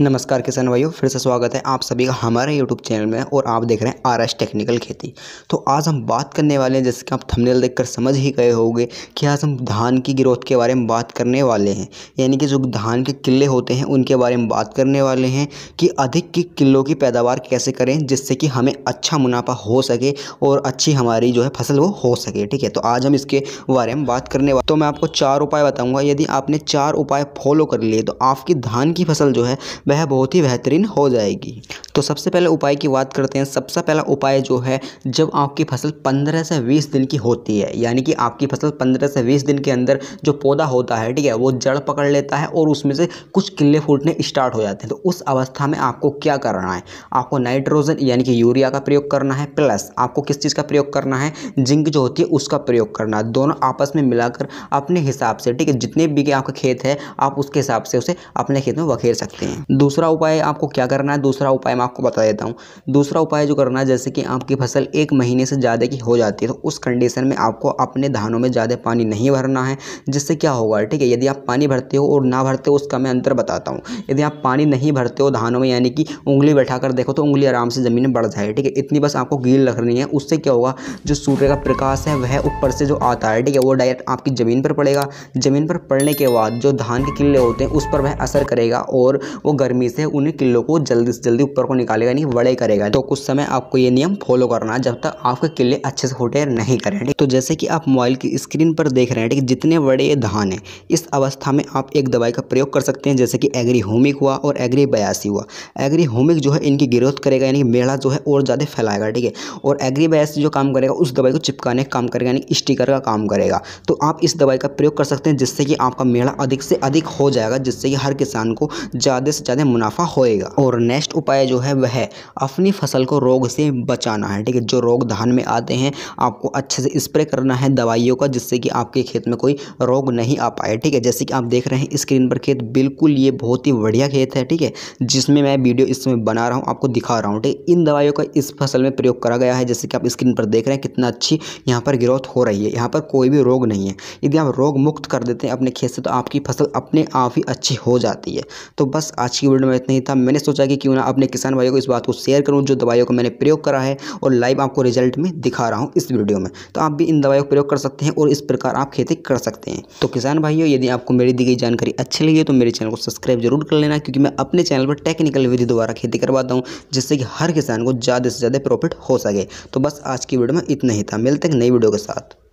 नमस्कार किसान भाइयों फिर से स्वागत है आप सभी का हमारे यूट्यूब चैनल में और आप देख रहे हैं आर एस टेक्निकल खेती तो आज हम बात करने वाले हैं जैसे कि आप थंबनेल देखकर समझ ही गए होंगे कि आज हम धान की ग्रोथ के बारे में बात करने वाले हैं यानी कि जो धान के किले होते हैं उनके बारे में बात करने वाले हैं कि अधिक की किलों की पैदावार कैसे करें जिससे कि हमें अच्छा मुनाफा हो सके और अच्छी हमारी जो है फसल वो हो सके ठीक है तो आज हम इसके बारे में बात करने वाले तो मैं आपको चार उपाय बताऊँगा यदि आपने चार उपाय फॉलो कर लिए तो आपकी धान की फसल जो है वह बहुत ही बेहतरीन हो जाएगी तो सबसे पहले उपाय की बात करते हैं सबसे पहला उपाय जो है जब आपकी फसल पंद्रह से बीस दिन की होती है यानी कि आपकी फसल पंद्रह से बीस दिन के अंदर जो पौधा होता है ठीक है वो जड़ पकड़ लेता है और उसमें से कुछ किले फूटने स्टार्ट हो जाते हैं तो उस अवस्था में आपको क्या करना है आपको नाइट्रोजन यानी कि यूरिया का प्रयोग करना है प्लस आपको किस चीज़ का प्रयोग करना है जिंक जो होती है उसका प्रयोग करना है दोनों आपस में मिलाकर अपने हिसाब से ठीक है जितने भी आपका खेत है आप उसके हिसाब से उसे अपने खेत में बखेर सकते हैं दूसरा उपाय आपको क्या करना है दूसरा उपाय मैं आपको बता देता हूँ दूसरा उपाय जो करना है जैसे कि आपकी फसल एक महीने से ज़्यादा की हो जाती है तो उस कंडीशन में आपको अपने धानों में ज़्यादा पानी नहीं भरना है जिससे क्या होगा ठीक है यदि आप पानी भरते हो और ना भरते हो उसका मैं अंतर बताता हूँ यदि आप पानी नहीं भरते हो धानों में यानी कि उंगली बैठा कर देखो तो उंगली आराम से ज़मीन में बढ़ जाए ठीक है इतनी बस आपको गील रखनी है उससे क्या होगा जो सूर्य का प्रकाश है वह ऊपर से जो आता है ठीक है वो डायरेक्ट आपकी ज़मीन पर पड़ेगा ज़मीन पर पड़ने के बाद जो धान के किले होते हैं उस पर वह असर करेगा और वो कर्मी से उन किलो को जल्दी से जल्दी ऊपर को निकालेगा यानी बड़े करेगा तो कुछ समय आपको ये नियम फॉलो करना जब तक आपके किले अच्छे से रोटेट नहीं करें तो जैसे कि आप मोबाइल की स्क्रीन पर देख रहे हैं ठीक जितने बड़े ये धान हैं इस अवस्था में आप एक दवाई का प्रयोग कर सकते हैं जैसे कि एग्री होमिक हुआ और एग्री बयासी हुआ एग्री होमिक जो है इनकी ग्रोथ करेगा यानी मेड़ा जो है और ज़्यादा फैलाएगा ठीक है और एग्री बयासी जो काम करेगा उस दवाई को चिपकाने का काम करेगा यानी स्टिकर का काम करेगा तो आप इस दवाई का प्रयोग कर सकते हैं जिससे कि आपका मेड़ा अधिक से अधिक हो जाएगा जिससे कि हर किसान को ज़्यादा से ज़्यादा ज़्यादा मुनाफा होएगा और नेक्स्ट उपाय जो है वह अपनी फसल को रोग से बचाना है ठीक है जो रोग धान में आते हैं आपको अच्छे से स्प्रे करना है दवाइयों का जिससे कि आपके खेत में कोई रोग नहीं आ पाए ठीक है जैसे कि आप देख रहे हैं स्क्रीन पर खेत बिल्कुल ये बहुत ही बढ़िया खेत है ठीक है जिसमें मैं वीडियो इसमें बना रहा हूँ आपको दिखा रहा हूँ ठीक इन दवाइयों का इस फसल में प्रयोग करा गया है जैसे कि आप स्क्रीन पर देख रहे हैं कितना अच्छी यहाँ पर ग्रोथ हो रही है यहाँ पर कोई भी रोग नहीं है यदि आप रोग मुक्त कर देते हैं अपने खेत से तो आपकी फसल अपने आप ही अच्छी हो जाती है तो बस आज की की वीडियो में इतना ही था मैंने सोचा कि क्यों ना अपने किसान भाइयों को इस बात को शेयर करूँ जो दवाइयों का मैंने प्रयोग करा है और लाइव आपको रिजल्ट में दिखा रहा हूँ इस वीडियो में तो आप भी इन दवाइयों का प्रयोग कर सकते हैं और इस प्रकार आप खेती कर सकते हैं तो किसान भाइयों यदि आपको मेरी दी गई जानकारी अच्छी लगी तो मेरे चैनल को सब्सक्राइब जरूर कर लेना क्योंकि मैं अपने चैनल पर टेक्निकल विधि द्वारा खेती करवाता हूँ जिससे कि हर किसान को ज़्यादा से ज़्यादा प्रॉफिट हो सके तो बस आज की वीडियो में इतना ही था मिलते हैं नई वीडियो के साथ